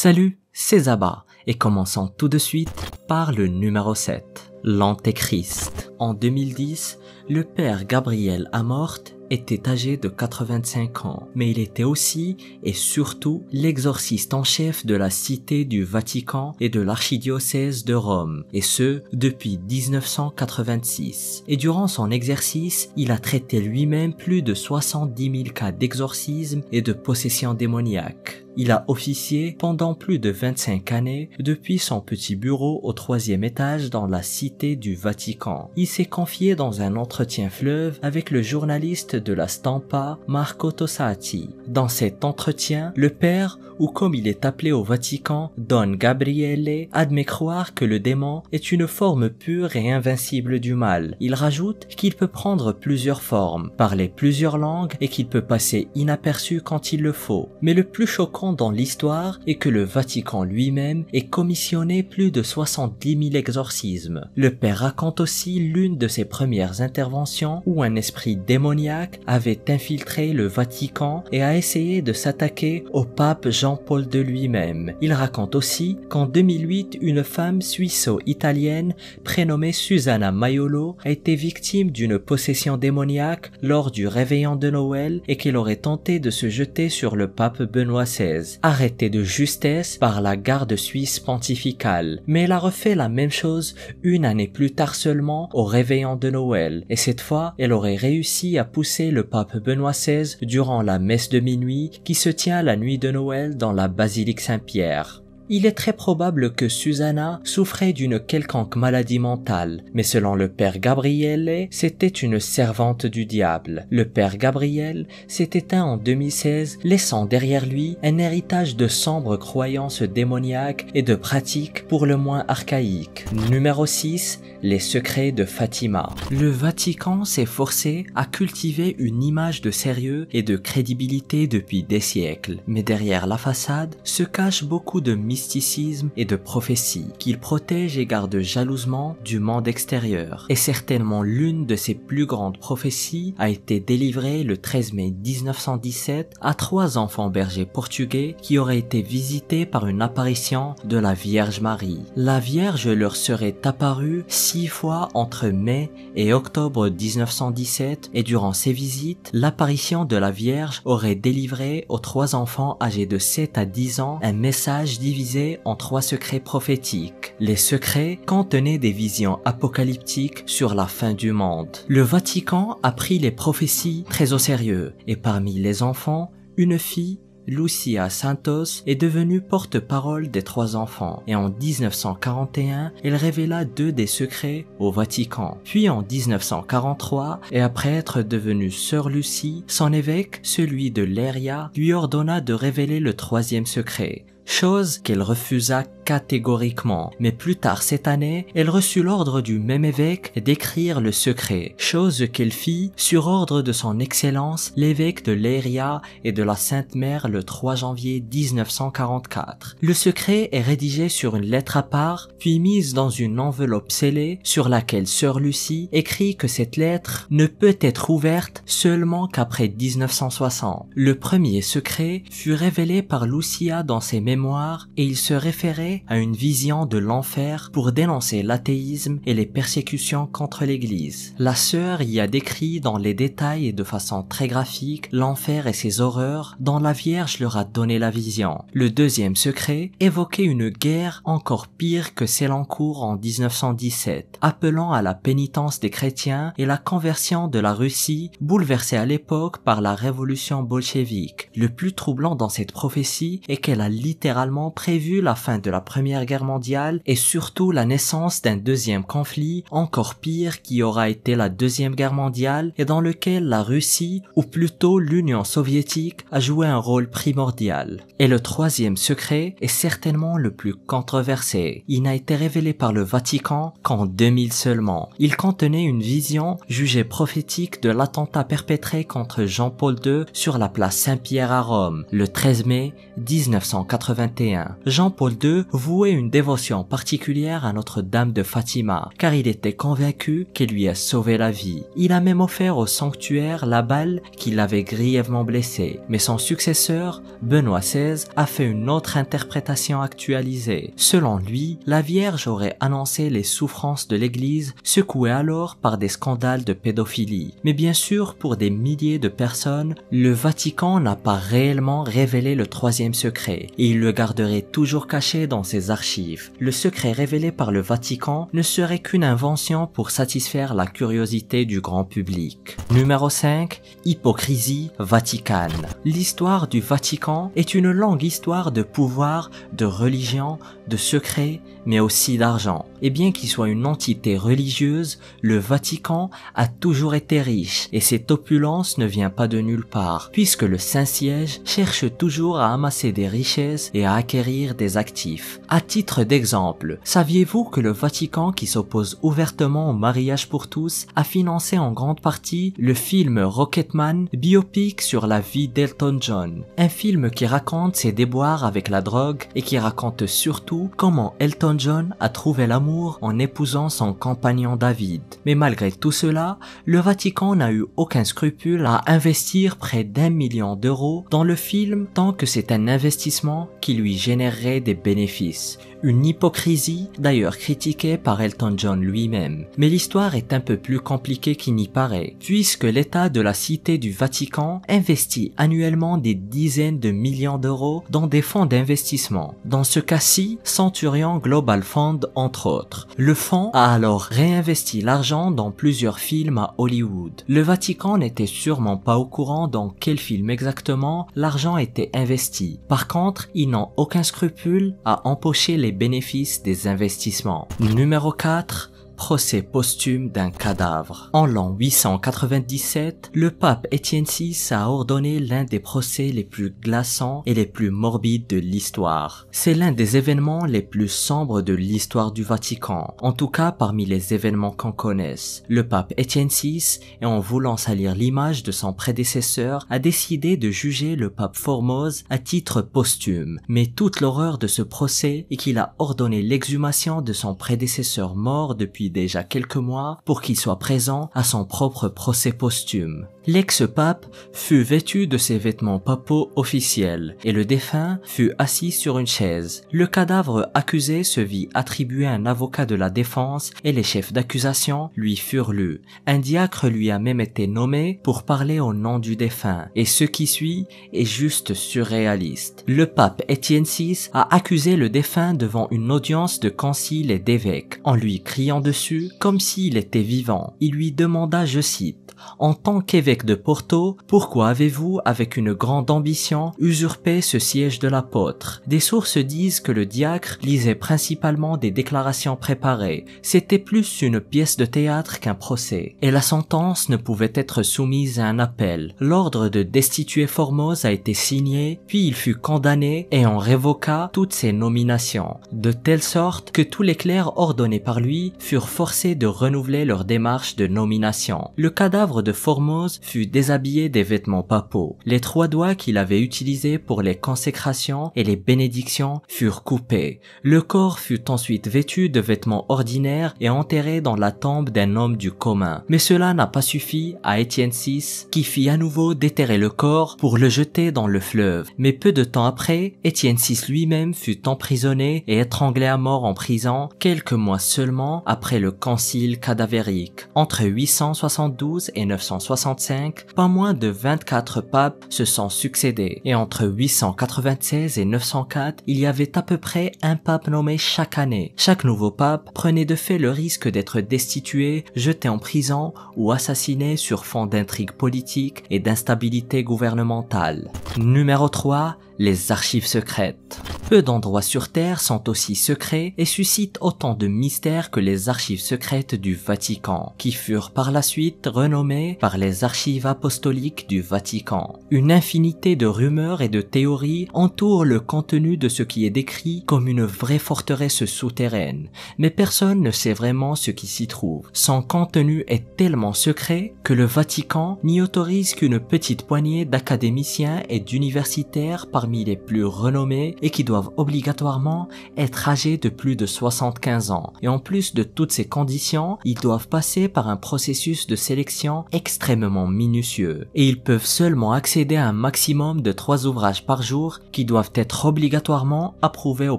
Salut, c'est Zaba et commençons tout de suite par le numéro 7, l'Antéchrist. En 2010, le père Gabriel Amorte était âgé de 85 ans, mais il était aussi et surtout l'exorciste en chef de la Cité du Vatican et de l'archidiocèse de Rome, et ce depuis 1986. Et durant son exercice, il a traité lui-même plus de 70 000 cas d'exorcisme et de possession démoniaque. Il a officié pendant plus de 25 années depuis son petit bureau au troisième étage dans la cité du Vatican. Il s'est confié dans un entretien fleuve avec le journaliste de la Stampa, Marco Tosatti. Dans cet entretien, le père, ou comme il est appelé au Vatican, Don Gabriele, admet croire que le démon est une forme pure et invincible du mal. Il rajoute qu'il peut prendre plusieurs formes, parler plusieurs langues et qu'il peut passer inaperçu quand il le faut. Mais le plus choquant dans l'histoire et que le Vatican lui-même ait commissionné plus de 70 000 exorcismes. Le père raconte aussi l'une de ses premières interventions où un esprit démoniaque avait infiltré le Vatican et a essayé de s'attaquer au pape Jean-Paul de lui-même. Il raconte aussi qu'en 2008, une femme suisse italienne prénommée Susanna Maiolo a été victime d'une possession démoniaque lors du réveillon de Noël et qu'elle aurait tenté de se jeter sur le pape Benoît XVI arrêtée de justesse par la garde suisse pontificale, mais elle a refait la même chose une année plus tard seulement au réveillon de Noël, et cette fois, elle aurait réussi à pousser le pape Benoît XVI durant la messe de minuit qui se tient la nuit de Noël dans la basilique Saint-Pierre. Il est très probable que Susanna souffrait d'une quelconque maladie mentale, mais selon le père Gabriele, c'était une servante du diable. Le père Gabriel s'est éteint en 2016, laissant derrière lui un héritage de sombres croyances démoniaques et de pratiques pour le moins archaïques. Numéro 6. Les secrets de Fatima. Le Vatican s'est forcé à cultiver une image de sérieux et de crédibilité depuis des siècles. Mais derrière la façade se cachent beaucoup de mystères mysticisme et de prophétie, qu'il protège et garde jalousement du monde extérieur. Et certainement l'une de ses plus grandes prophéties a été délivrée le 13 mai 1917 à trois enfants bergers portugais qui auraient été visités par une apparition de la Vierge Marie. La Vierge leur serait apparue six fois entre mai et octobre 1917 et durant ces visites, l'apparition de la Vierge aurait délivré aux trois enfants âgés de 7 à 10 ans un message divisé en trois secrets prophétiques. Les secrets contenaient des visions apocalyptiques sur la fin du monde. Le Vatican a pris les prophéties très au sérieux et parmi les enfants, une fille Lucia Santos est devenue porte-parole des trois enfants et en 1941, elle révéla deux des secrets au Vatican. Puis en 1943, et après être devenue sœur Lucie, son évêque, celui de Leria, lui ordonna de révéler le troisième secret, chose qu'elle refusa catégoriquement, mais plus tard cette année, elle reçut l'ordre du même évêque d'écrire le secret, chose qu'elle fit sur ordre de son Excellence l'évêque de Léria et de la Sainte-Mère le 3 janvier 1944. Le secret est rédigé sur une lettre à part, puis mise dans une enveloppe scellée sur laquelle sœur Lucie écrit que cette lettre ne peut être ouverte seulement qu'après 1960. Le premier secret fut révélé par Lucia dans ses mémoires et il se référait à une vision de l'enfer pour dénoncer l'athéisme et les persécutions contre l'Église. La sœur y a décrit dans les détails et de façon très graphique l'enfer et ses horreurs dont la Vierge leur a donné la vision. Le deuxième secret évoquait une guerre encore pire que celle en cours en 1917, appelant à la pénitence des chrétiens et la conversion de la Russie, bouleversée à l'époque par la révolution bolchevique. Le plus troublant dans cette prophétie est qu'elle a littéralement prévu la fin de la Première Guerre mondiale et surtout la naissance d'un deuxième conflit, encore pire qui aura été la Deuxième Guerre mondiale et dans lequel la Russie, ou plutôt l'Union soviétique, a joué un rôle primordial. Et le troisième secret est certainement le plus controversé. Il n'a été révélé par le Vatican qu'en 2000 seulement. Il contenait une vision jugée prophétique de l'attentat perpétré contre Jean-Paul II sur la place Saint-Pierre à Rome, le 13 mai 1981. Jean-Paul II vouait une dévotion particulière à Notre-Dame de Fatima, car il était convaincu qu'elle lui a sauvé la vie. Il a même offert au sanctuaire la balle qui l'avait grièvement blessé, mais son successeur, Benoît XVI, a fait une autre interprétation actualisée. Selon lui, la Vierge aurait annoncé les souffrances de l'Église, secouée alors par des scandales de pédophilie. Mais bien sûr, pour des milliers de personnes, le Vatican n'a pas réellement révélé le troisième secret, et il le garderait toujours caché dans ses archives. Le secret révélé par le Vatican ne serait qu'une invention pour satisfaire la curiosité du grand public. Numéro 5. Hypocrisie vaticane. L'histoire du Vatican est une longue histoire de pouvoir, de religion, de secret, mais aussi d'argent. Et bien qu'il soit une entité religieuse, le Vatican a toujours été riche et cette opulence ne vient pas de nulle part, puisque le Saint-Siège cherche toujours à amasser des richesses et à acquérir des actifs. À titre d'exemple, saviez-vous que le Vatican, qui s'oppose ouvertement au mariage pour tous, a financé en grande partie le film Rocketman, biopic sur la vie d'Elton John, un film qui raconte ses déboires avec la drogue et qui raconte surtout comment Elton John a trouvé l'amour en épousant son compagnon David. Mais malgré tout cela, le Vatican n'a eu aucun scrupule à investir près d'un million d'euros dans le film tant que c'est un investissement qui lui générerait des bénéfices Peace. une hypocrisie d'ailleurs critiquée par Elton John lui-même. Mais l'histoire est un peu plus compliquée qu'il n'y paraît, puisque l'État de la Cité du Vatican investit annuellement des dizaines de millions d'euros dans des fonds d'investissement. Dans ce cas-ci, Centurion Global Fund entre autres. Le fonds a alors réinvesti l'argent dans plusieurs films à Hollywood. Le Vatican n'était sûrement pas au courant dans quel film exactement l'argent était investi. Par contre, ils n'ont aucun scrupule à empocher les bénéfices des investissements. Numéro 4 procès posthume d'un cadavre. En l'an 897, le pape Étienne VI a ordonné l'un des procès les plus glaçants et les plus morbides de l'histoire. C'est l'un des événements les plus sombres de l'histoire du Vatican, en tout cas parmi les événements qu'on connaisse. Le pape Étienne VI, en voulant salir l'image de son prédécesseur, a décidé de juger le pape Formose à titre posthume. Mais toute l'horreur de ce procès est qu'il a ordonné l'exhumation de son prédécesseur mort depuis déjà quelques mois pour qu'il soit présent à son propre procès posthume. L'ex-pape fut vêtu de ses vêtements papaux officiels et le défunt fut assis sur une chaise. Le cadavre accusé se vit attribuer un avocat de la défense et les chefs d'accusation lui furent lus. Un diacre lui a même été nommé pour parler au nom du défunt et ce qui suit est juste surréaliste. Le pape Étienne VI a accusé le défunt devant une audience de conciles et d'évêques en lui criant de comme s'il était vivant. Il lui demanda, je cite, en tant qu'évêque de Porto, pourquoi avez-vous, avec une grande ambition, usurpé ce siège de l'apôtre Des sources disent que le diacre lisait principalement des déclarations préparées, c'était plus une pièce de théâtre qu'un procès, et la sentence ne pouvait être soumise à un appel. L'ordre de destituer Formose a été signé, puis il fut condamné et en révoqua toutes ses nominations, de telle sorte que tous les clercs ordonnés par lui furent forcés de renouveler leur démarche de nomination. Le cadavre de Formose fut déshabillé des vêtements papaux. Les trois doigts qu'il avait utilisés pour les consécrations et les bénédictions furent coupés. Le corps fut ensuite vêtu de vêtements ordinaires et enterré dans la tombe d'un homme du commun. Mais cela n'a pas suffi à Étienne VI, qui fit à nouveau déterrer le corps pour le jeter dans le fleuve. Mais peu de temps après, Étienne VI lui-même fut emprisonné et étranglé à mort en prison quelques mois seulement après le concile cadavérique, entre 872 et 965, pas moins de 24 papes se sont succédés, et entre 896 et 904, il y avait à peu près un pape nommé chaque année. Chaque nouveau pape prenait de fait le risque d'être destitué, jeté en prison ou assassiné sur fond d'intrigues politiques et d'instabilité gouvernementale. Numéro 3, les archives secrètes. Peu d'endroits sur Terre sont aussi secrets et suscitent autant de mystères que les archives secrètes du Vatican, qui furent par la suite renommées par les archives apostoliques du Vatican. Une infinité de rumeurs et de théories entourent le contenu de ce qui est décrit comme une vraie forteresse souterraine, mais personne ne sait vraiment ce qui s'y trouve. Son contenu est tellement secret que le Vatican n'y autorise qu'une petite poignée d'académiciens et d'universitaires parmi les plus renommés et qui doivent obligatoirement être âgés de plus de 75 ans. Et en plus de toutes ces conditions, ils doivent passer par un processus de sélection extrêmement minutieux. Et ils peuvent seulement accéder à un maximum de trois ouvrages par jour qui doivent être obligatoirement approuvés au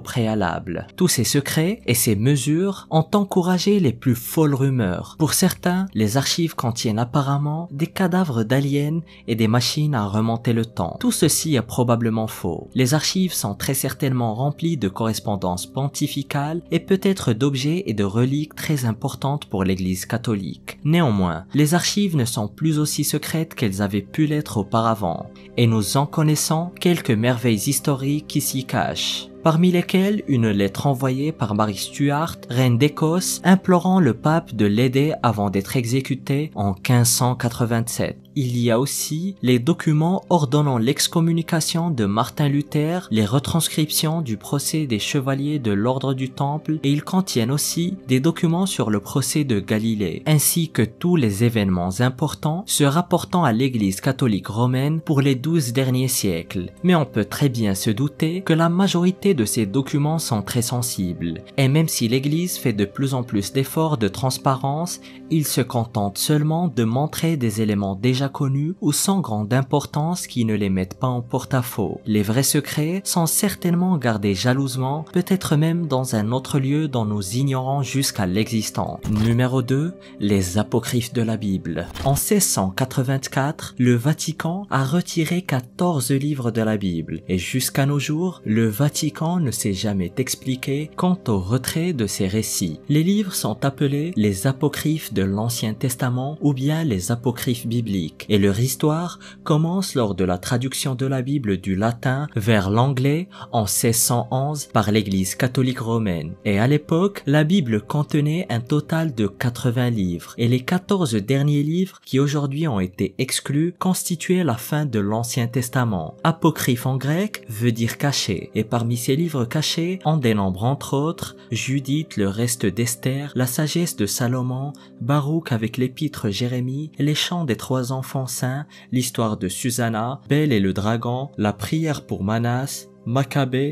préalable. Tous ces secrets et ces mesures ont encouragé les plus folles rumeurs. Pour certains, les archives contiennent apparemment des cadavres d'aliens et des machines à remonter le temps. Tout ceci a probablement les archives sont très certainement remplies de correspondances pontificales et peut-être d'objets et de reliques très importantes pour l'Église catholique. Néanmoins, les archives ne sont plus aussi secrètes qu'elles avaient pu l'être auparavant, et nous en connaissons quelques merveilles historiques qui s'y cachent parmi lesquels une lettre envoyée par Marie Stuart, reine d'Écosse, implorant le pape de l'aider avant d'être exécutée en 1587. Il y a aussi les documents ordonnant l'excommunication de Martin Luther, les retranscriptions du procès des chevaliers de l'ordre du Temple et ils contiennent aussi des documents sur le procès de Galilée, ainsi que tous les événements importants se rapportant à l'Église catholique romaine pour les douze derniers siècles. Mais on peut très bien se douter que la majorité de ces documents sont très sensibles, et même si l'Église fait de plus en plus d'efforts de transparence, il se contente seulement de montrer des éléments déjà connus ou sans grande importance qui ne les mettent pas en porte-à-faux. Les vrais secrets sont certainement gardés jalousement, peut-être même dans un autre lieu dont nous ignorons jusqu'à l'existence. Numéro 2. Les apocryphes de la Bible. En 1684, le Vatican a retiré 14 livres de la Bible, et jusqu'à nos jours, le Vatican ne s'est jamais expliqué quant au retrait de ces récits. Les livres sont appelés les apocryphes de l'Ancien Testament ou bien les apocryphes bibliques, et leur histoire commence lors de la traduction de la Bible du latin vers l'anglais en 1611 par l'Église catholique romaine. Et à l'époque, la Bible contenait un total de 80 livres, et les 14 derniers livres qui aujourd'hui ont été exclus constituaient la fin de l'Ancien Testament. Apocryphe en grec veut dire caché, et parmi ces livres cachés en dénombre entre autres Judith, le reste d'Esther, la sagesse de Salomon, Baruch avec l'épître Jérémie, les chants des trois enfants saints, l'histoire de Susanna, Belle et le dragon, la prière pour Manas,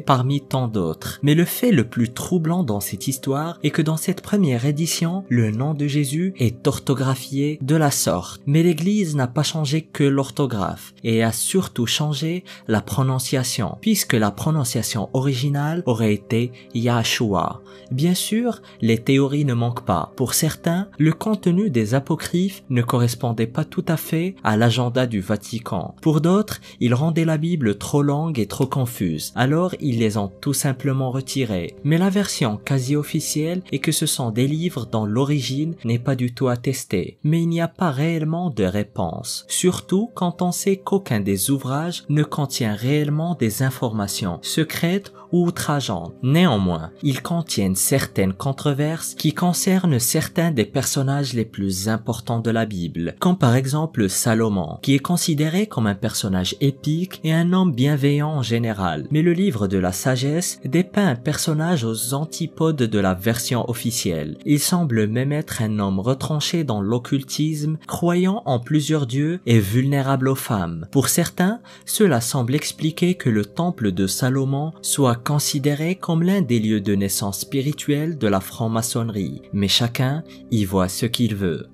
parmi tant d'autres. Mais le fait le plus troublant dans cette histoire est que dans cette première édition, le nom de Jésus est orthographié de la sorte. Mais l'église n'a pas changé que l'orthographe et a surtout changé la prononciation puisque la prononciation originale aurait été Yahshua. Bien sûr, les théories ne manquent pas. Pour certains, le contenu des apocryphes ne correspondait pas tout à fait à l'agenda du Vatican. Pour d'autres, il rendait la Bible trop longue et trop confuse alors ils les ont tout simplement retirés. Mais la version quasi officielle est que ce sont des livres dont l'origine n'est pas du tout attestée, mais il n'y a pas réellement de réponse, surtout quand on sait qu'aucun des ouvrages ne contient réellement des informations secrètes ou outrageantes. Néanmoins, ils contiennent certaines controverses qui concernent certains des personnages les plus importants de la Bible, comme par exemple Salomon, qui est considéré comme un personnage épique et un homme bienveillant en général mais le livre de la sagesse dépeint un personnage aux antipodes de la version officielle. Il semble même être un homme retranché dans l'occultisme, croyant en plusieurs dieux et vulnérable aux femmes. Pour certains, cela semble expliquer que le temple de Salomon soit considéré comme l'un des lieux de naissance spirituelle de la franc-maçonnerie, mais chacun y voit ce qu'il veut.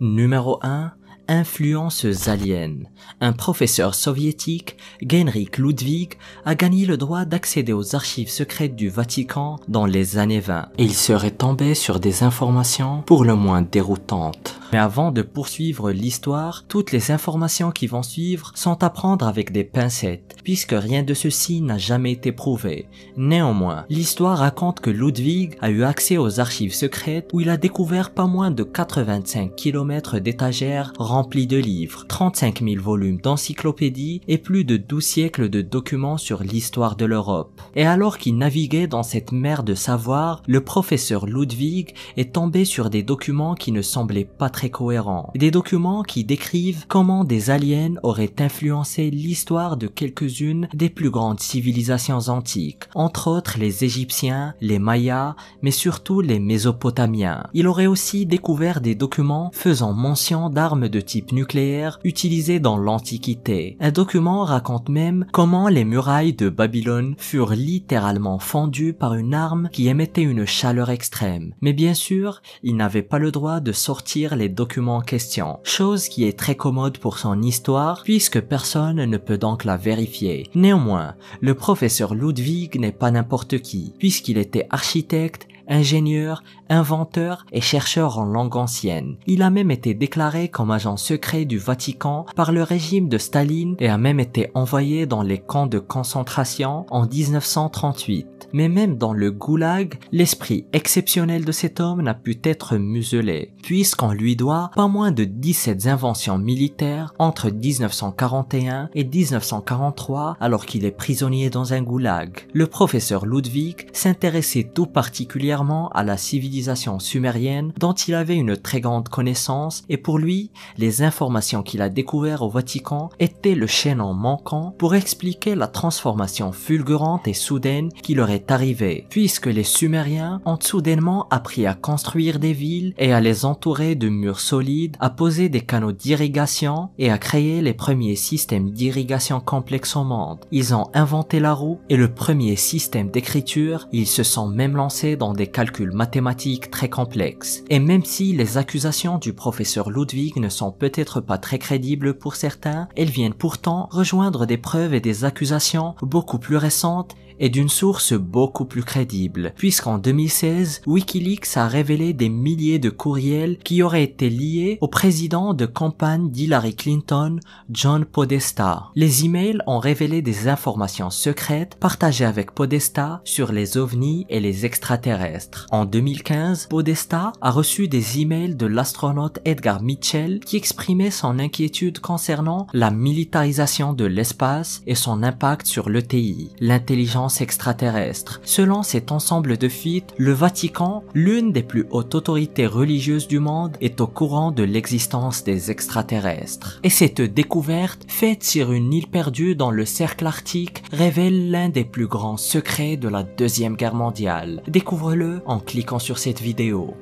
Numéro 1 influences aliens, un professeur soviétique, Heinrich Ludwig, a gagné le droit d'accéder aux archives secrètes du Vatican dans les années 20. Il serait tombé sur des informations pour le moins déroutantes. Mais avant de poursuivre l'histoire, toutes les informations qui vont suivre sont à prendre avec des pincettes, puisque rien de ceci n'a jamais été prouvé. Néanmoins, l'histoire raconte que Ludwig a eu accès aux archives secrètes où il a découvert pas moins de 85 km d'étagères remplies de livres, 35 000 volumes d'encyclopédies et plus de 12 siècles de documents sur l'histoire de l'Europe. Et alors qu'il naviguait dans cette mer de savoir, le professeur Ludwig est tombé sur des documents qui ne semblaient pas très cohérent. Des documents qui décrivent comment des aliens auraient influencé l'histoire de quelques-unes des plus grandes civilisations antiques, entre autres les Égyptiens, les Mayas, mais surtout les Mésopotamiens. Il aurait aussi découvert des documents faisant mention d'armes de type nucléaire utilisées dans l'Antiquité. Un document raconte même comment les murailles de Babylone furent littéralement fendues par une arme qui émettait une chaleur extrême. Mais bien sûr, il n'avait pas le droit de sortir les documents en question, chose qui est très commode pour son histoire puisque personne ne peut donc la vérifier. Néanmoins, le professeur Ludwig n'est pas n'importe qui, puisqu'il était architecte ingénieur, inventeur et chercheur en langue ancienne. Il a même été déclaré comme agent secret du Vatican par le régime de Staline et a même été envoyé dans les camps de concentration en 1938. Mais même dans le goulag, l'esprit exceptionnel de cet homme n'a pu être muselé, puisqu'on lui doit pas moins de 17 inventions militaires entre 1941 et 1943 alors qu'il est prisonnier dans un goulag. Le professeur Ludwig s'intéressait tout particulièrement à la civilisation sumérienne dont il avait une très grande connaissance et pour lui, les informations qu'il a découvertes au Vatican étaient le chaînon manquant pour expliquer la transformation fulgurante et soudaine qui leur est arrivée, puisque les Sumériens ont soudainement appris à construire des villes et à les entourer de murs solides, à poser des canaux d'irrigation et à créer les premiers systèmes d'irrigation complexes au monde. Ils ont inventé la roue et le premier système d'écriture, ils se sont même lancés dans des calculs mathématiques très complexes, et même si les accusations du professeur Ludwig ne sont peut-être pas très crédibles pour certains, elles viennent pourtant rejoindre des preuves et des accusations beaucoup plus récentes est d'une source beaucoup plus crédible, puisqu'en 2016, Wikileaks a révélé des milliers de courriels qui auraient été liés au président de campagne d'Hillary Clinton, John Podesta. Les emails ont révélé des informations secrètes partagées avec Podesta sur les ovnis et les extraterrestres. En 2015, Podesta a reçu des emails de l'astronaute Edgar Mitchell qui exprimait son inquiétude concernant la militarisation de l'espace et son impact sur l'ETI, l'intelligence extraterrestres. extraterrestre. Selon cet ensemble de fuites, le Vatican, l'une des plus hautes autorités religieuses du monde, est au courant de l'existence des extraterrestres. Et cette découverte, faite sur une île perdue dans le cercle arctique, révèle l'un des plus grands secrets de la Deuxième Guerre mondiale. Découvre-le en cliquant sur cette vidéo.